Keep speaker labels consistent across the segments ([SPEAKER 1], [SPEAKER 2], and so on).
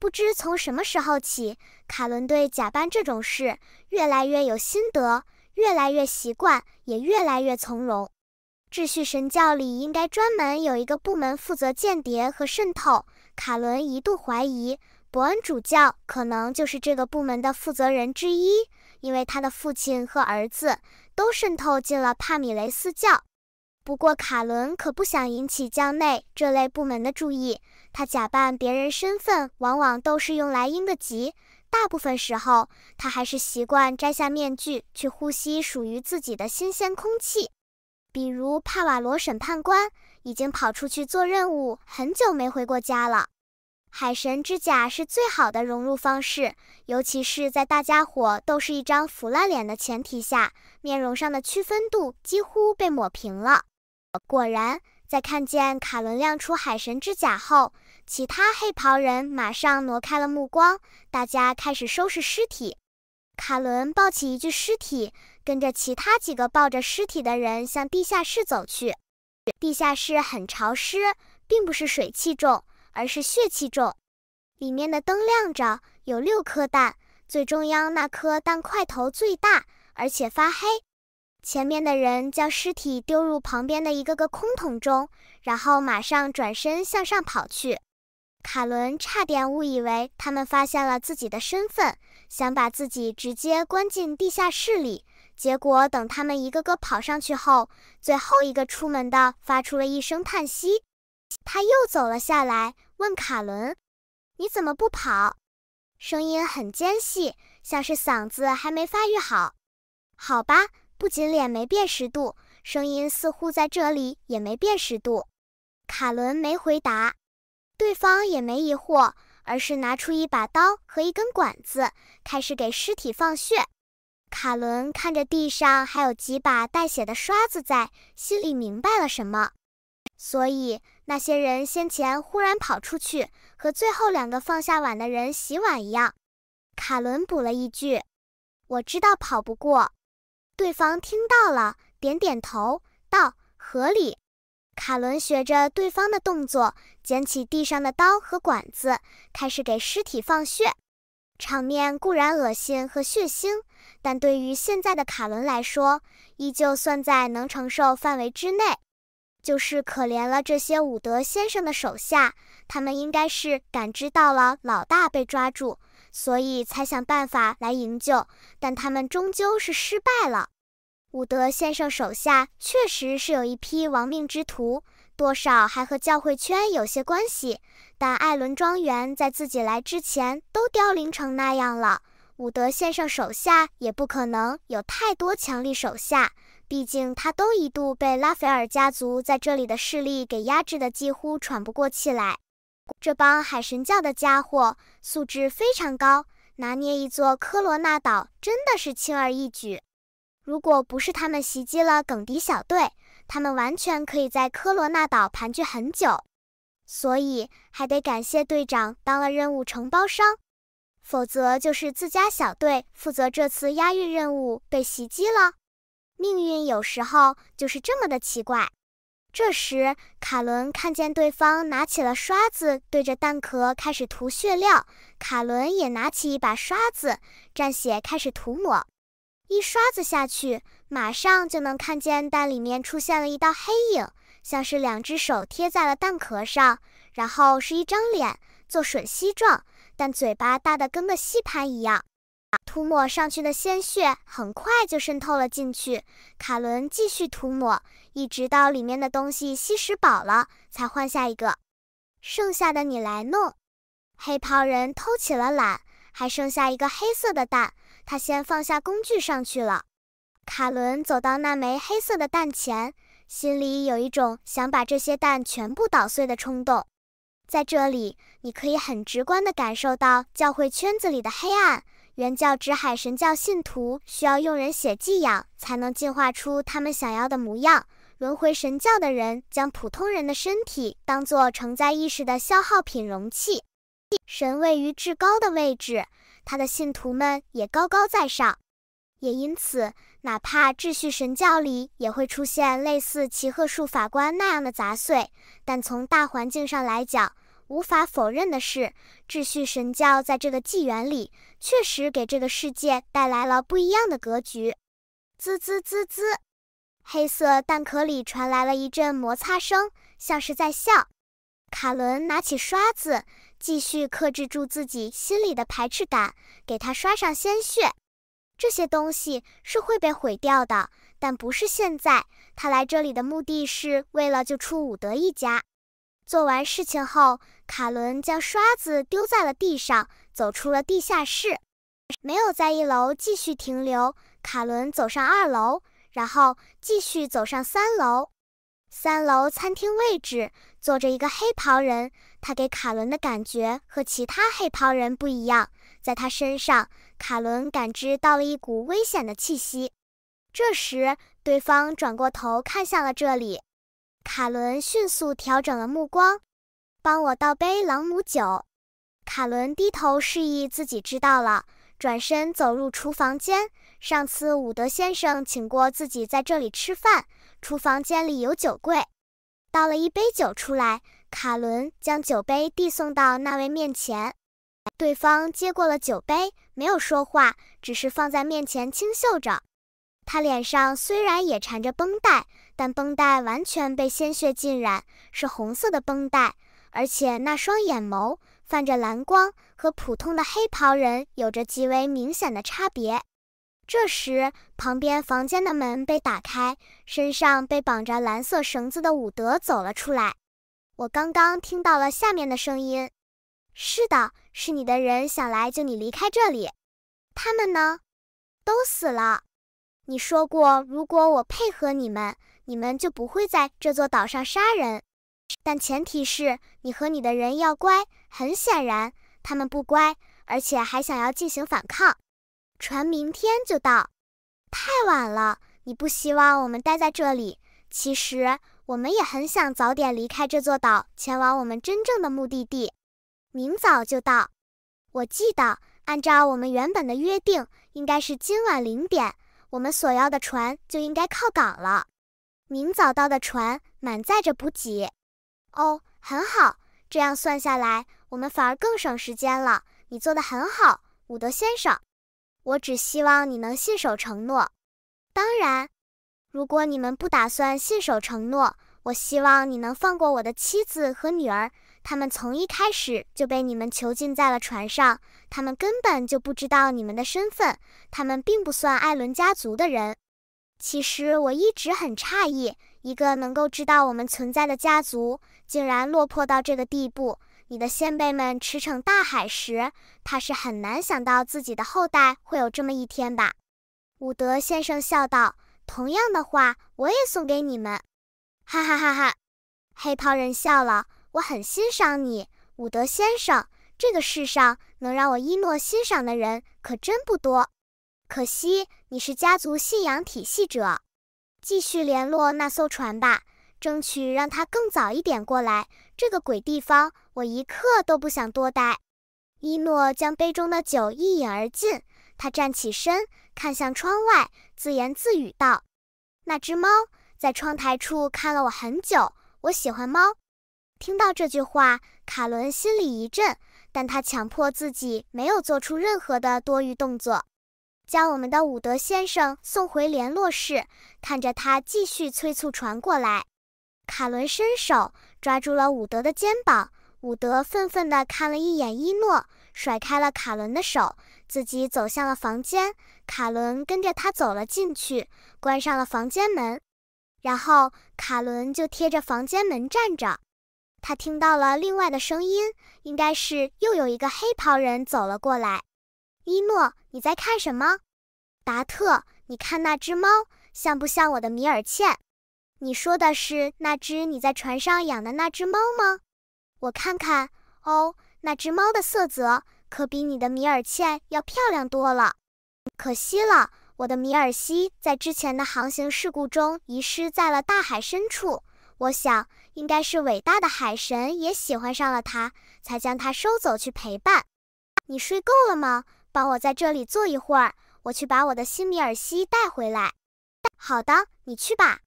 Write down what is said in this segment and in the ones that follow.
[SPEAKER 1] 不知从什么时候起，卡伦对假扮这种事越来越有心得，越来越习惯，也越来越从容。秩序神教里应该专门有一个部门负责间谍和渗透。卡伦一度怀疑伯恩主教可能就是这个部门的负责人之一，因为他的父亲和儿子都渗透进了帕米雷斯教。不过卡伦可不想引起教内这类部门的注意，他假扮别人身份往往都是用来应的急，大部分时候他还是习惯摘下面具去呼吸属于自己的新鲜空气。比如帕瓦罗审判官已经跑出去做任务很久没回过家了，海神之甲是最好的融入方式，尤其是在大家伙都是一张腐烂脸的前提下，面容上的区分度几乎被抹平了。果然，在看见卡伦亮出海神之甲后，其他黑袍人马上挪开了目光。大家开始收拾尸体。卡伦抱起一具尸体，跟着其他几个抱着尸体的人向地下室走去。地下室很潮湿，并不是水气重，而是血气重。里面的灯亮着，有六颗蛋，最中央那颗蛋块头最大，而且发黑。前面的人将尸体丢入旁边的一个个空桶中，然后马上转身向上跑去。卡伦差点误以为他们发现了自己的身份，想把自己直接关进地下室里。结果等他们一个个跑上去后，最后一个出门的发出了一声叹息。他又走了下来，问卡伦：“你怎么不跑？”声音很尖细，像是嗓子还没发育好。好吧。不仅脸没辨识度，声音似乎在这里也没辨识度。卡伦没回答，对方也没疑惑，而是拿出一把刀和一根管子，开始给尸体放血。卡伦看着地上还有几把带血的刷子，在心里明白了什么。所以那些人先前忽然跑出去，和最后两个放下碗的人洗碗一样。卡伦补了一句：“我知道跑不过。”对方听到了，点点头，道：“合理。”卡伦学着对方的动作，捡起地上的刀和管子，开始给尸体放血。场面固然恶心和血腥，但对于现在的卡伦来说，依旧算在能承受范围之内。就是可怜了这些伍德先生的手下，他们应该是感知到了老大被抓住。所以才想办法来营救，但他们终究是失败了。伍德先生手下确实是有一批亡命之徒，多少还和教会圈有些关系，但艾伦庄园在自己来之前都凋零成那样了，伍德先生手下也不可能有太多强力手下，毕竟他都一度被拉斐尔家族在这里的势力给压制得几乎喘不过气来。这帮海神教的家伙素质非常高，拿捏一座科罗纳岛真的是轻而易举。如果不是他们袭击了耿迪小队，他们完全可以在科罗纳岛盘踞很久。所以还得感谢队长当了任务承包商，否则就是自家小队负责这次押运任务被袭击了。命运有时候就是这么的奇怪。这时，卡伦看见对方拿起了刷子，对着蛋壳开始涂血料。卡伦也拿起一把刷子，蘸血开始涂抹。一刷子下去，马上就能看见蛋里面出现了一道黑影，像是两只手贴在了蛋壳上，然后是一张脸，做吮吸状，但嘴巴大得跟个吸盘一样。涂抹上去的鲜血很快就渗透了进去。卡伦继续涂抹，一直到里面的东西吸食饱了，才换下一个。剩下的你来弄。黑袍人偷起了懒，还剩下一个黑色的蛋，他先放下工具上去了。卡伦走到那枚黑色的蛋前，心里有一种想把这些蛋全部捣碎的冲动。在这里，你可以很直观地感受到教会圈子里的黑暗。原教旨海神教信徒需要用人血寄养，才能进化出他们想要的模样。轮回神教的人将普通人的身体当做承载意识的消耗品容器。神位于至高的位置，他的信徒们也高高在上。也因此，哪怕秩序神教里也会出现类似齐赫术法官那样的杂碎，但从大环境上来讲。无法否认的是，秩序神教在这个纪元里确实给这个世界带来了不一样的格局。滋滋滋滋，黑色蛋壳里传来了一阵摩擦声，像是在笑。卡伦拿起刷子，继续克制住自己心里的排斥感，给他刷上鲜血。这些东西是会被毁掉的，但不是现在。他来这里的目的是为了救出伍德一家。做完事情后，卡伦将刷子丢在了地上，走出了地下室，没有在一楼继续停留。卡伦走上二楼，然后继续走上三楼。三楼餐厅位置坐着一个黑袍人，他给卡伦的感觉和其他黑袍人不一样，在他身上，卡伦感知到了一股危险的气息。这时，对方转过头看向了这里。卡伦迅速调整了目光，帮我倒杯朗姆酒。卡伦低头示意自己知道了，转身走入厨房间。上次伍德先生请过自己在这里吃饭，厨房间里有酒柜。倒了一杯酒出来，卡伦将酒杯递送到那位面前，对方接过了酒杯，没有说话，只是放在面前清嗅着。他脸上虽然也缠着绷带，但绷带完全被鲜血浸染，是红色的绷带，而且那双眼眸泛着蓝光，和普通的黑袍人有着极为明显的差别。这时，旁边房间的门被打开，身上被绑着蓝色绳子的伍德走了出来。我刚刚听到了下面的声音。是的，是你的人想来救你，离开这里。他们呢？都死了。你说过，如果我配合你们，你们就不会在这座岛上杀人。但前提是你和你的人要乖。很显然，他们不乖，而且还想要进行反抗。船明天就到，太晚了。你不希望我们待在这里。其实我们也很想早点离开这座岛，前往我们真正的目的地。明早就到。我记得，按照我们原本的约定，应该是今晚零点。我们所要的船就应该靠港了。明早到的船满载着补给。哦，很好，这样算下来，我们反而更省时间了。你做得很好，伍德先生。我只希望你能信守承诺。当然，如果你们不打算信守承诺，我希望你能放过我的妻子和女儿。他们从一开始就被你们囚禁在了船上，他们根本就不知道你们的身份，他们并不算艾伦家族的人。其实我一直很诧异，一个能够知道我们存在的家族，竟然落魄到这个地步。你的先辈们驰骋大海时，他是很难想到自己的后代会有这么一天吧？”伍德先生笑道。“同样的话，我也送给你们。”哈哈哈哈！黑袍人笑了。我很欣赏你，伍德先生。这个世上能让我一诺欣赏的人可真不多。可惜你是家族信仰体系者。继续联络那艘船吧，争取让它更早一点过来。这个鬼地方，我一刻都不想多待。伊诺将杯中的酒一饮而尽，他站起身，看向窗外，自言自语道：“那只猫在窗台处看了我很久。我喜欢猫。”听到这句话，卡伦心里一震，但他强迫自己没有做出任何的多余动作，将我们的伍德先生送回联络室，看着他继续催促船过来。卡伦伸手抓住了伍德的肩膀，伍德愤愤地看了一眼伊诺，甩开了卡伦的手，自己走向了房间。卡伦跟着他走了进去，关上了房间门，然后卡伦就贴着房间门站着。他听到了另外的声音，应该是又有一个黑袍人走了过来。伊诺，你在看什么？达特，你看那只猫，像不像我的米尔茜？你说的是那只你在船上养的那只猫吗？我看看，哦，那只猫的色泽可比你的米尔茜要漂亮多了。可惜了，我的米尔西在之前的航行事故中遗失在了大海深处。我想，应该是伟大的海神也喜欢上了他，才将他收走去陪伴。你睡够了吗？帮我在这里坐一会儿，我去把我的新米尔西带回来。好的，你去吧。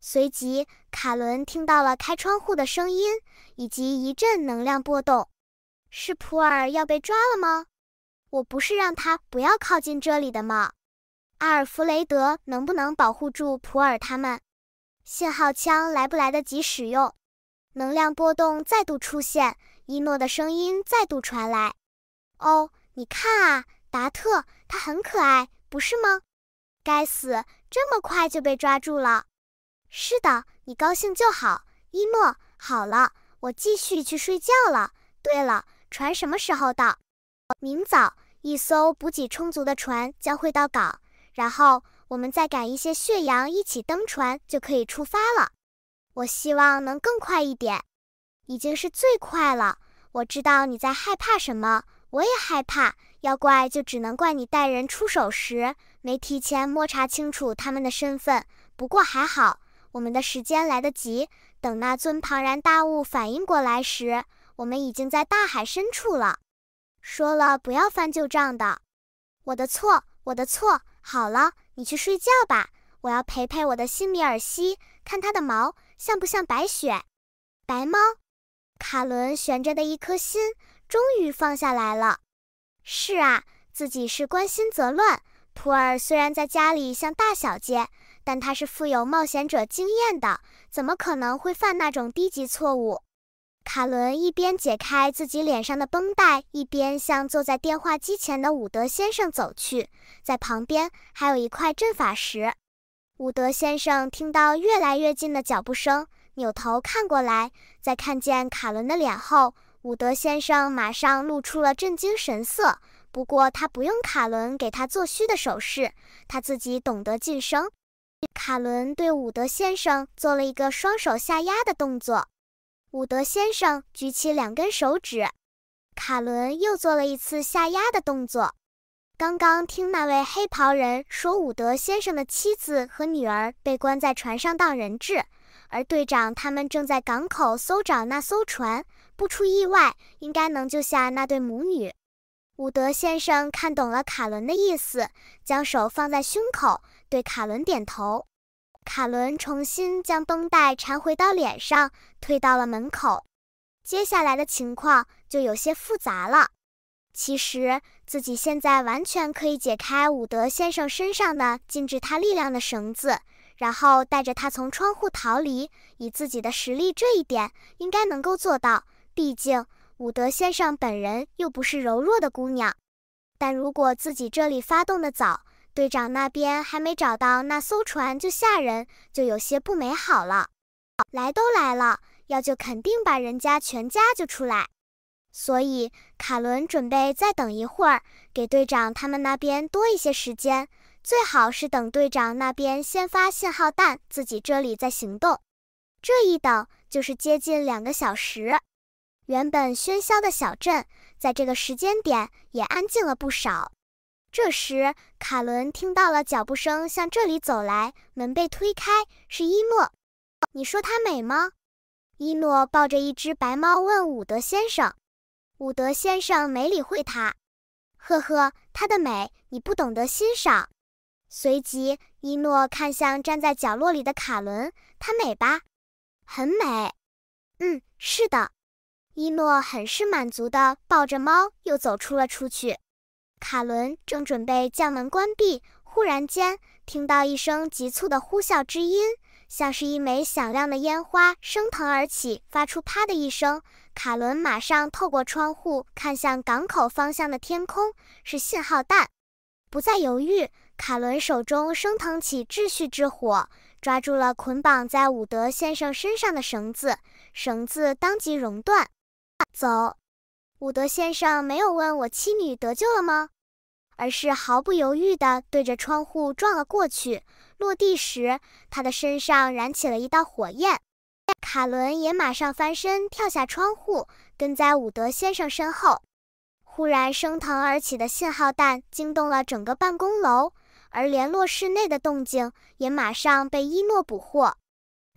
[SPEAKER 1] 随即，卡伦听到了开窗户的声音，以及一阵能量波动。是普尔要被抓了吗？我不是让他不要靠近这里的吗？阿尔弗雷德能不能保护住普尔他们？信号枪来不来得及使用？能量波动再度出现，伊诺的声音再度传来：“哦，你看啊，达特，他很可爱，不是吗？”该死，这么快就被抓住了。是的，你高兴就好。伊诺，好了，我继续去睡觉了。对了，船什么时候到？明早，一艘补给充足的船将会到港，然后。我们再赶一些血羊一起登船，就可以出发了。我希望能更快一点，已经是最快了。我知道你在害怕什么，我也害怕。要怪就只能怪你带人出手时没提前摸查清楚他们的身份。不过还好，我们的时间来得及。等那尊庞然大物反应过来时，我们已经在大海深处了。说了不要翻旧账的，我的错，我的错。好了。你去睡觉吧，我要陪陪我的新米尔西，看它的毛像不像白雪。白猫卡伦悬着的一颗心终于放下来了。是啊，自己是关心则乱。普尔虽然在家里像大小姐，但他是富有冒险者经验的，怎么可能会犯那种低级错误？卡伦一边解开自己脸上的绷带，一边向坐在电话机前的伍德先生走去。在旁边还有一块阵法石。伍德先生听到越来越近的脚步声，扭头看过来。在看见卡伦的脸后，伍德先生马上露出了震惊神色。不过他不用卡伦给他做虚的手势，他自己懂得晋升。卡伦对伍德先生做了一个双手下压的动作。伍德先生举起两根手指，卡伦又做了一次下压的动作。刚刚听那位黑袍人说，伍德先生的妻子和女儿被关在船上当人质，而队长他们正在港口搜找那艘船。不出意外，应该能救下那对母女。伍德先生看懂了卡伦的意思，将手放在胸口，对卡伦点头。卡伦重新将绷带缠回到脸上，退到了门口。接下来的情况就有些复杂了。其实自己现在完全可以解开伍德先生身上的禁止他力量的绳子，然后带着他从窗户逃离。以自己的实力，这一点应该能够做到。毕竟伍德先生本人又不是柔弱的姑娘。但如果自己这里发动的早，队长那边还没找到那艘船就吓人，就有些不美好了。来都来了，要就肯定把人家全家救出来。所以卡伦准备再等一会儿，给队长他们那边多一些时间。最好是等队长那边先发信号弹，自己这里再行动。这一等就是接近两个小时。原本喧嚣的小镇，在这个时间点也安静了不少。这时，卡伦听到了脚步声，向这里走来。门被推开，是伊诺。你说它美吗？伊诺抱着一只白猫问伍德先生。伍德先生没理会他。呵呵，它的美你不懂得欣赏。随即，伊诺看向站在角落里的卡伦。它美吧？很美。嗯，是的。伊诺很是满足地抱着猫，又走出了出去。卡伦正准备将门关闭，忽然间听到一声急促的呼啸之音，像是一枚响亮的烟花升腾而起，发出啪的一声。卡伦马上透过窗户看向港口方向的天空，是信号弹。不再犹豫，卡伦手中升腾起秩序之火，抓住了捆绑在伍德先生身上的绳子，绳子当即熔断。走。伍德先生没有问我妻女得救了吗，而是毫不犹豫地对着窗户撞了过去。落地时，他的身上燃起了一道火焰。卡伦也马上翻身跳下窗户，跟在伍德先生身后。忽然升腾而起的信号弹惊动了整个办公楼，而联络室内的动静也马上被伊诺捕获。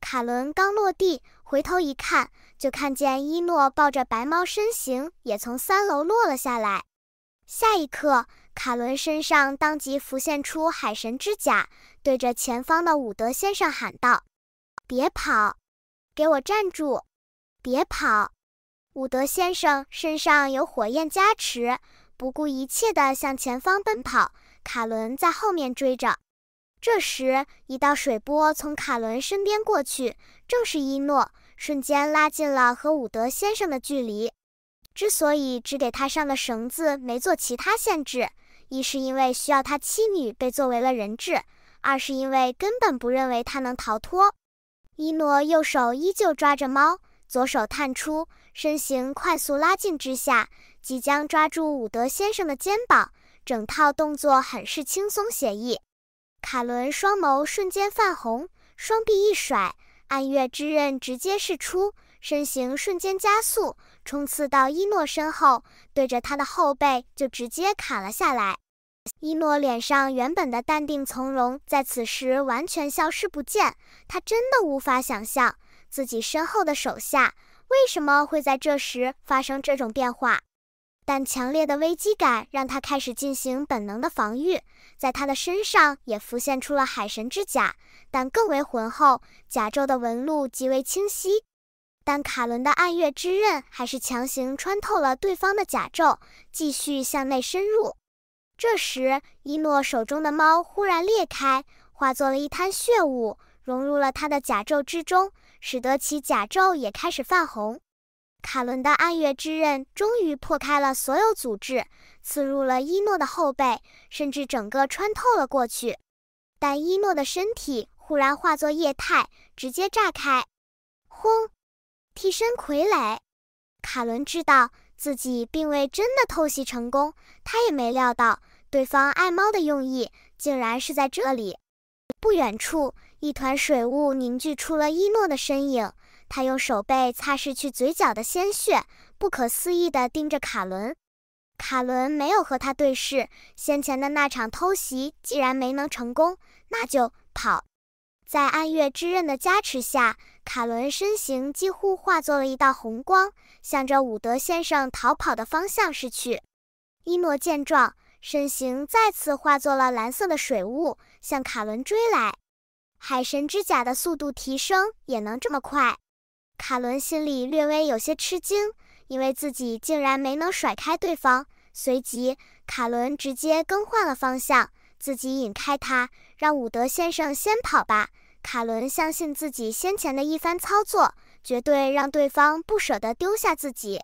[SPEAKER 1] 卡伦刚落地，回头一看，就看见伊诺抱着白猫，身形也从三楼落了下来。下一刻，卡伦身上当即浮现出海神之甲，对着前方的伍德先生喊道：“别跑，给我站住！别跑！”伍德先生身上有火焰加持，不顾一切地向前方奔跑，卡伦在后面追着。这时，一道水波从卡伦身边过去，正是伊诺，瞬间拉近了和伍德先生的距离。之所以只给他上了绳子，没做其他限制，一是因为需要他妻女被作为了人质，二是因为根本不认为他能逃脱。伊诺右手依旧抓着猫，左手探出，身形快速拉近之下，即将抓住伍德先生的肩膀，整套动作很是轻松写意。卡伦双眸瞬间泛红，双臂一甩，暗月之刃直接释出，身形瞬间加速，冲刺到伊诺身后，对着他的后背就直接砍了下来。伊诺脸上原本的淡定从容在此时完全消失不见，他真的无法想象自己身后的手下为什么会在这时发生这种变化。但强烈的危机感让他开始进行本能的防御，在他的身上也浮现出了海神之甲，但更为浑厚，甲胄的纹路极为清晰。但卡伦的暗月之刃还是强行穿透了对方的甲胄，继续向内深入。这时，伊诺手中的猫忽然裂开，化作了一滩血雾，融入了他的甲胄之中，使得其甲胄也开始泛红。卡伦的暗月之刃终于破开了所有阻滞，刺入了伊诺的后背，甚至整个穿透了过去。但伊诺的身体忽然化作液态，直接炸开。轰！替身傀儡。卡伦知道自己并未真的偷袭成功，他也没料到对方爱猫的用意竟然是在这里。不远处，一团水雾凝聚出了伊诺的身影。他用手背擦拭去嘴角的鲜血，不可思议地盯着卡伦。卡伦没有和他对视。先前的那场偷袭既然没能成功，那就跑。在暗月之刃的加持下，卡伦身形几乎化作了一道红光，向着伍德先生逃跑的方向逝去。伊诺见状，身形再次化作了蓝色的水雾，向卡伦追来。海神之甲的速度提升也能这么快？卡伦心里略微有些吃惊，因为自己竟然没能甩开对方。随即，卡伦直接更换了方向，自己引开他，让伍德先生先跑吧。卡伦相信自己先前的一番操作，绝对让对方不舍得丢下自己。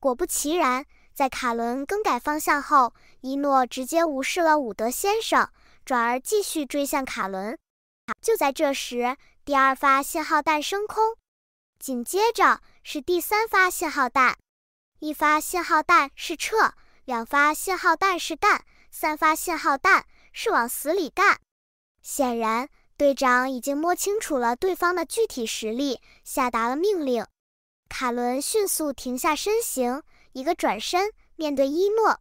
[SPEAKER 1] 果不其然，在卡伦更改方向后，伊诺直接无视了伍德先生，转而继续追向卡伦。就在这时，第二发信号弹升空。紧接着是第三发信号弹，一发信号弹是撤，两发信号弹是干，三发信号弹是往死里干。显然，队长已经摸清楚了对方的具体实力，下达了命令。卡伦迅速停下身形，一个转身面对伊诺，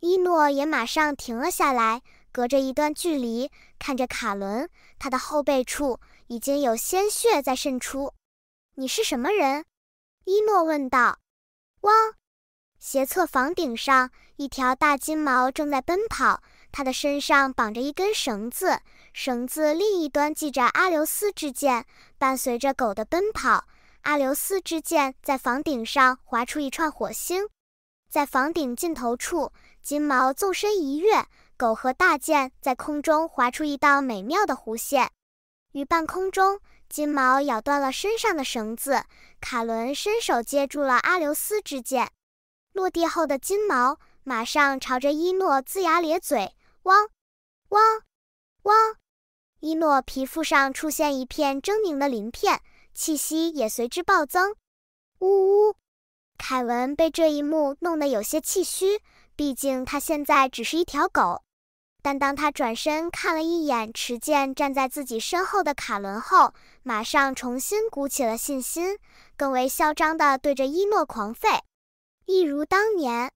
[SPEAKER 1] 伊诺也马上停了下来，隔着一段距离看着卡伦，他的后背处已经有鲜血在渗出。你是什么人？伊诺问道。汪！斜侧房顶上，一条大金毛正在奔跑，它的身上绑着一根绳子，绳子另一端系着阿留斯之剑，伴随着狗的奔跑，阿留斯之剑在房顶上划出一串火星。在房顶尽头处，金毛纵身一跃，狗和大剑在空中划出一道美妙的弧线。于半空中。金毛咬断了身上的绳子，卡伦伸手接住了阿留斯之箭。落地后的金毛马上朝着伊诺龇牙咧嘴，汪，汪，汪！伊诺皮肤上出现一片狰狞的鳞片，气息也随之暴增。呜呜！凯文被这一幕弄得有些气虚，毕竟他现在只是一条狗。但当他转身看了一眼持剑站在自己身后的卡伦后，马上重新鼓起了信心，更为嚣张地对着伊诺狂吠，一如当年。